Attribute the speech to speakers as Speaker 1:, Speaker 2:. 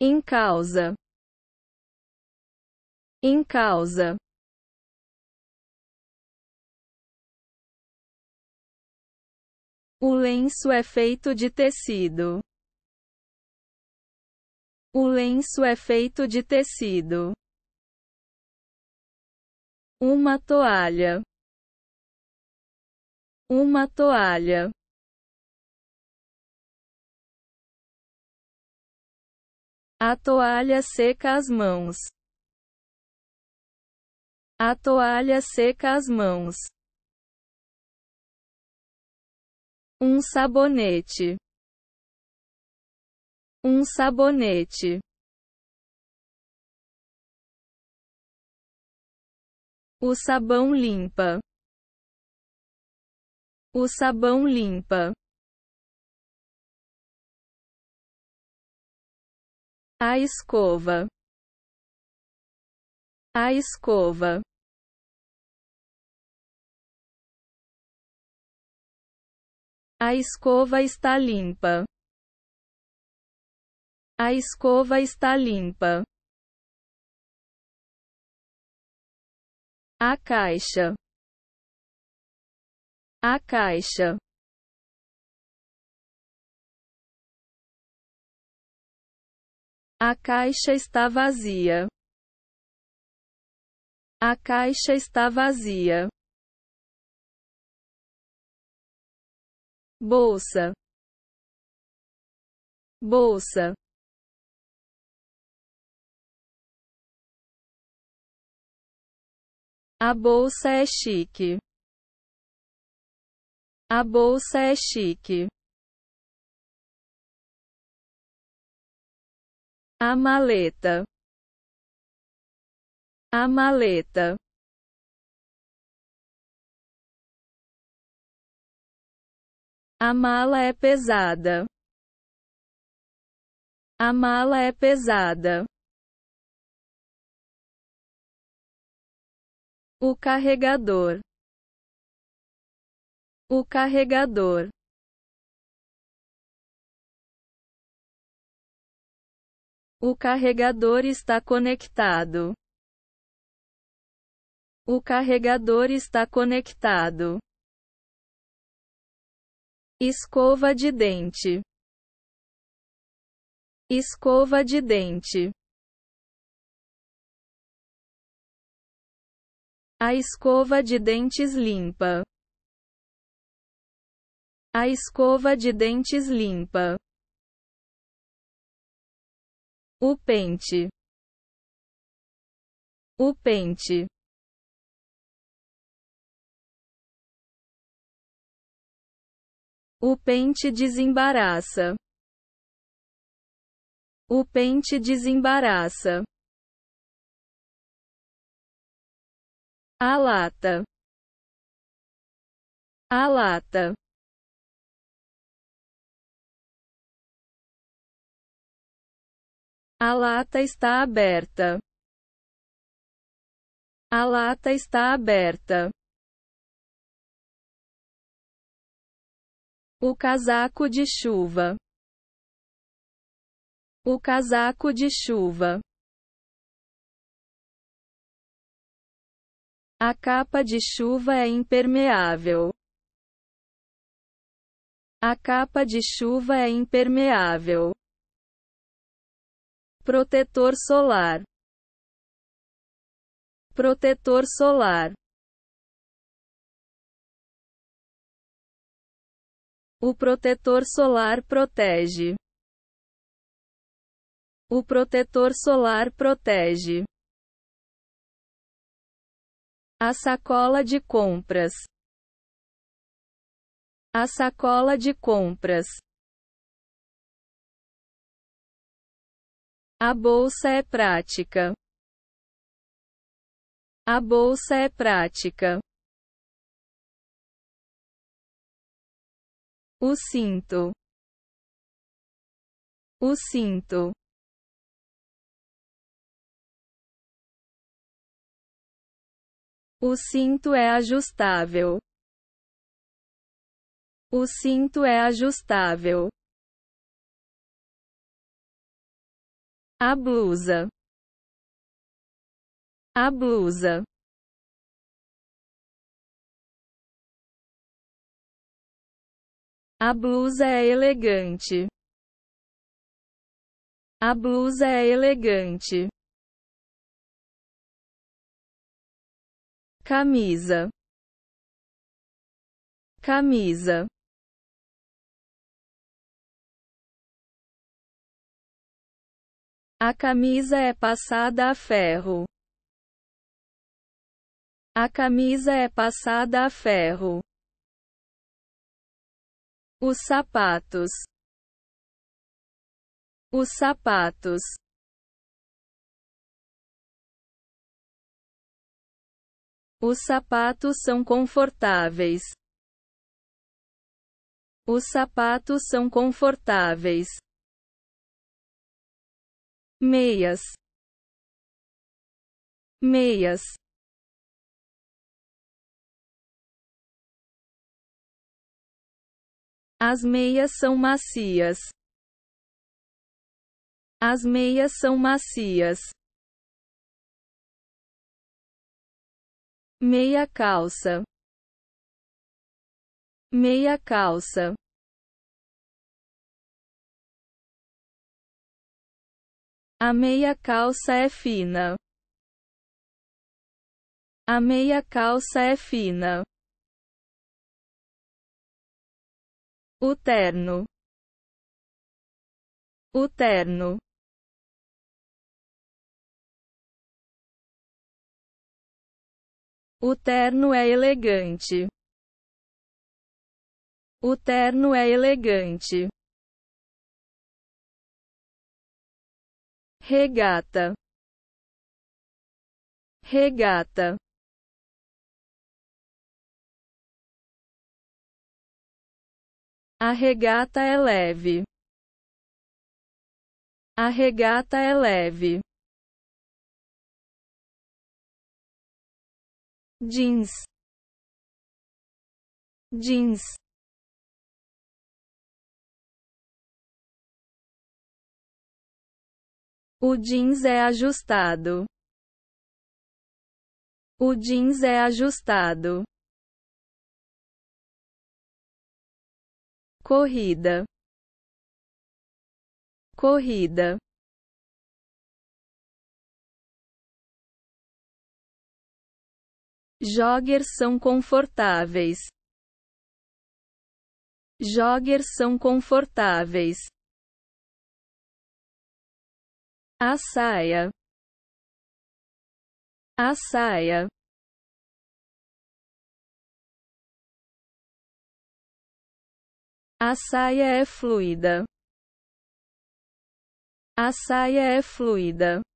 Speaker 1: em causa em causa O lenço é feito de tecido. O lenço é feito de tecido. Uma toalha. Uma toalha. A toalha seca as mãos. A toalha seca as mãos. Um sabonete. Um sabonete. O sabão limpa. O sabão limpa. A escova. A escova. A escova está limpa. A escova está limpa. A caixa. A caixa. A caixa está vazia. A caixa está vazia. Bolsa. Bolsa. A bolsa é chique. A bolsa é chique. A maleta. A maleta. A mala é pesada. A mala é pesada. O carregador. O carregador. O carregador está conectado. O carregador está conectado. Escova de dente. Escova de dente. A escova de dentes limpa. A escova de dentes limpa o pente, o pente. O pente desembaraça. O pente desembaraça. A lata. A lata. A lata está aberta. A lata está aberta. O casaco de chuva. O casaco de chuva. A capa de chuva é impermeável. A capa de chuva é impermeável protetor solar, protetor solar. O protetor solar protege. O protetor solar protege. A sacola de compras. A sacola de compras. A bolsa é prática. A bolsa é prática. O cinto. O cinto. O cinto é ajustável. O cinto é ajustável. A blusa. A blusa. A blusa é elegante. A blusa é elegante. Camisa. Camisa. A camisa é passada a ferro. A camisa é passada a ferro. Os sapatos. Os sapatos. Os sapatos são confortáveis. Os sapatos são confortáveis meias, meias. As meias são macias. As meias são macias. Meia calça. Meia calça. A meia calça é fina. A meia calça é fina. O terno. O terno. O terno é elegante. O terno é elegante. regata, regata. A regata é leve. A regata é leve. Jeans. Jeans. O jeans é ajustado. O jeans é ajustado. Corrida. Corrida. Joggers são confortáveis. Joggers são confortáveis a saia, a saia. A saia é fluida. A saia é fluida.